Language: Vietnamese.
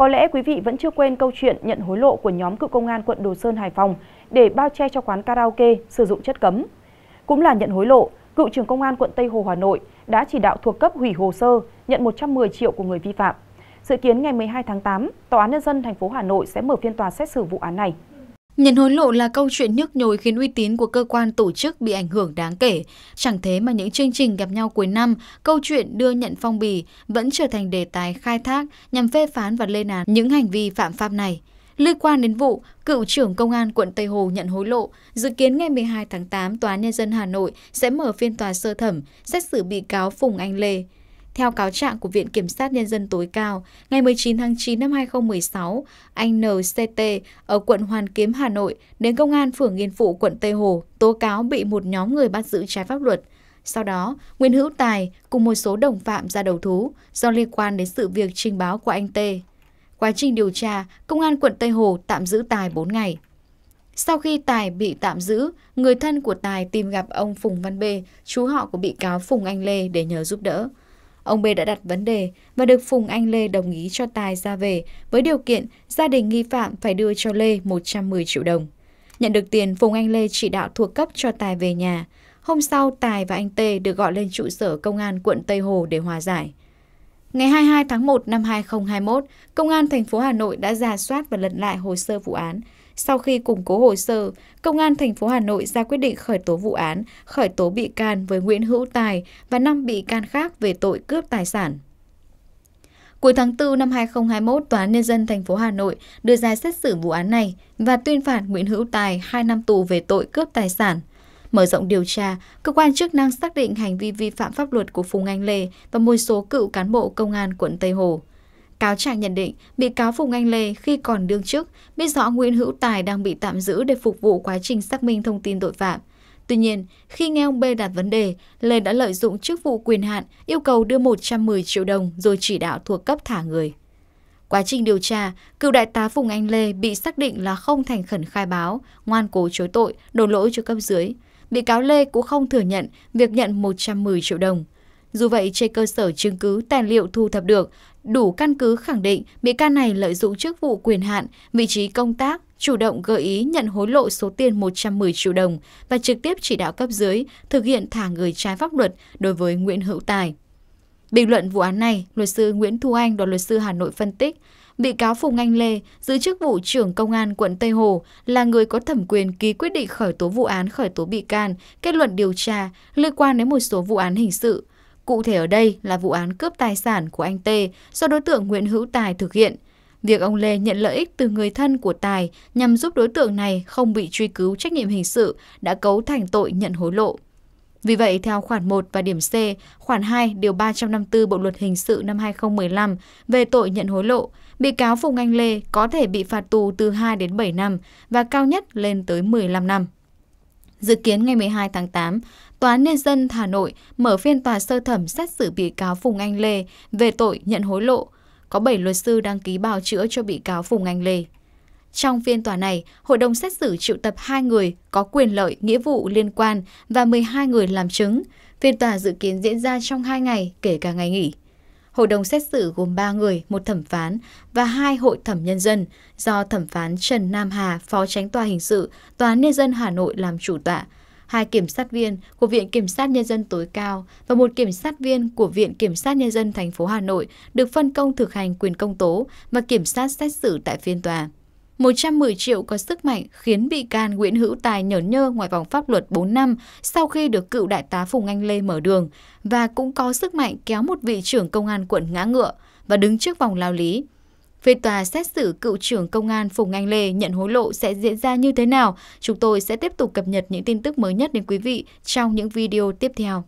Có lẽ quý vị vẫn chưa quên câu chuyện nhận hối lộ của nhóm cựu công an quận Đồ Sơn, Hải Phòng để bao che cho quán karaoke sử dụng chất cấm. Cũng là nhận hối lộ, cựu trưởng công an quận Tây Hồ, Hà Nội đã chỉ đạo thuộc cấp hủy hồ sơ nhận 110 triệu của người vi phạm. Dự kiến ngày 12 tháng 8, Tòa án Nhân dân thành phố Hà Nội sẽ mở phiên tòa xét xử vụ án này. Nhận hối lộ là câu chuyện nhức nhối khiến uy tín của cơ quan tổ chức bị ảnh hưởng đáng kể. Chẳng thế mà những chương trình gặp nhau cuối năm, câu chuyện đưa nhận phong bì vẫn trở thành đề tài khai thác nhằm phê phán và lên án những hành vi phạm pháp này. Liên quan đến vụ, cựu trưởng công an quận Tây Hồ nhận hối lộ, dự kiến ngày 12 tháng 8 Tòa Nhân dân Hà Nội sẽ mở phiên tòa sơ thẩm, xét xử bị cáo Phùng Anh Lê. Theo cáo trạng của Viện Kiểm sát Nhân dân tối cao, ngày 19 tháng 9 năm 2016, anh NCT ở quận Hoàn Kiếm, Hà Nội đến công an phường Yên Phụ, quận Tây Hồ tố cáo bị một nhóm người bắt giữ trái pháp luật. Sau đó, Nguyễn Hữu Tài cùng một số đồng phạm ra đầu thú do liên quan đến sự việc trình báo của anh T. Quá trình điều tra, Công an quận Tây Hồ tạm giữ Tài 4 ngày. Sau khi Tài bị tạm giữ, người thân của Tài tìm gặp ông Phùng Văn Bê, chú họ của bị cáo Phùng Anh Lê để nhờ giúp đỡ. Ông B đã đặt vấn đề và được Phùng Anh Lê đồng ý cho Tài ra về với điều kiện gia đình nghi phạm phải đưa cho Lê 110 triệu đồng. Nhận được tiền, Phùng Anh Lê chỉ đạo thuộc cấp cho Tài về nhà. Hôm sau, Tài và anh Tê được gọi lên trụ sở công an quận Tây Hồ để hòa giải. Ngày 22 tháng 1 năm 2021, Công an thành phố Hà Nội đã ra soát và lật lại hồ sơ vụ án, sau khi củng cố hồ sơ, Công an thành phố Hà Nội ra quyết định khởi tố vụ án, khởi tố bị can với Nguyễn Hữu Tài và 5 bị can khác về tội cướp tài sản. Cuối tháng 4 năm 2021, Tòa án Nhân dân thành phố Hà Nội đưa ra xét xử vụ án này và tuyên phạt Nguyễn Hữu Tài 2 năm tù về tội cướp tài sản. Mở rộng điều tra, cơ quan chức năng xác định hành vi vi phạm pháp luật của Phùng Anh Lê và một số cựu cán bộ công an quận Tây Hồ. Cáo trạng nhận định, bị cáo Phùng Anh Lê khi còn đương chức biết rõ Nguyễn Hữu Tài đang bị tạm giữ để phục vụ quá trình xác minh thông tin tội phạm. Tuy nhiên, khi nghe ông B đặt vấn đề, Lê đã lợi dụng chức vụ quyền hạn yêu cầu đưa 110 triệu đồng rồi chỉ đạo thuộc cấp thả người. Quá trình điều tra, cựu đại tá Phùng Anh Lê bị xác định là không thành khẩn khai báo, ngoan cố chối tội, đổ lỗi cho cấp dưới. Bị cáo Lê cũng không thừa nhận việc nhận 110 triệu đồng. Dù vậy, trên cơ sở chứng cứ tài liệu thu thập được, đủ căn cứ khẳng định bị can này lợi dụng chức vụ quyền hạn, vị trí công tác, chủ động gợi ý nhận hối lộ số tiền 110 triệu đồng và trực tiếp chỉ đạo cấp dưới thực hiện thả người trái pháp luật đối với Nguyễn Hữu Tài. Bình luận vụ án này, luật sư Nguyễn Thu Anh, đoàn luật sư Hà Nội phân tích, bị cáo Phùng Anh Lê, giữ chức vụ trưởng công an quận Tây Hồ, là người có thẩm quyền ký quyết định khởi tố vụ án khởi tố bị can, kết luận điều tra liên quan đến một số vụ án hình sự Cụ thể ở đây là vụ án cướp tài sản của anh Tê do đối tượng Nguyễn Hữu Tài thực hiện. Việc ông Lê nhận lợi ích từ người thân của Tài nhằm giúp đối tượng này không bị truy cứu trách nhiệm hình sự đã cấu thành tội nhận hối lộ. Vì vậy, theo khoản 1 và điểm C, khoản 2 điều 354 Bộ luật hình sự năm 2015 về tội nhận hối lộ, bị cáo Phùng Anh Lê có thể bị phạt tù từ 2 đến 7 năm và cao nhất lên tới 15 năm. Dự kiến ngày 12 tháng 8, Tòa án Nhân dân Hà Nội mở phiên tòa sơ thẩm xét xử bị cáo Phùng Anh Lê về tội nhận hối lộ. Có 7 luật sư đăng ký bào chữa cho bị cáo Phùng Anh Lê. Trong phiên tòa này, hội đồng xét xử triệu tập 2 người có quyền lợi, nghĩa vụ liên quan và 12 người làm chứng. Phiên tòa dự kiến diễn ra trong 2 ngày kể cả ngày nghỉ. Hội đồng xét xử gồm 3 người, một thẩm phán và hai hội thẩm nhân dân do thẩm phán Trần Nam Hà, phó tránh tòa hình sự, Tòa án Nhân dân Hà Nội làm chủ tọa, hai kiểm sát viên của Viện Kiểm sát Nhân dân tối cao và một kiểm sát viên của Viện Kiểm sát Nhân dân thành phố Hà Nội được phân công thực hành quyền công tố và kiểm sát xét xử tại phiên tòa. 110 triệu có sức mạnh khiến bị can Nguyễn Hữu Tài nhởn nhơ ngoài vòng pháp luật 4 năm sau khi được cựu đại tá Phùng Anh Lê mở đường và cũng có sức mạnh kéo một vị trưởng công an quận ngã ngựa và đứng trước vòng lao lý. Phiên tòa xét xử cựu trưởng công an Phùng Anh Lê nhận hối lộ sẽ diễn ra như thế nào? Chúng tôi sẽ tiếp tục cập nhật những tin tức mới nhất đến quý vị trong những video tiếp theo.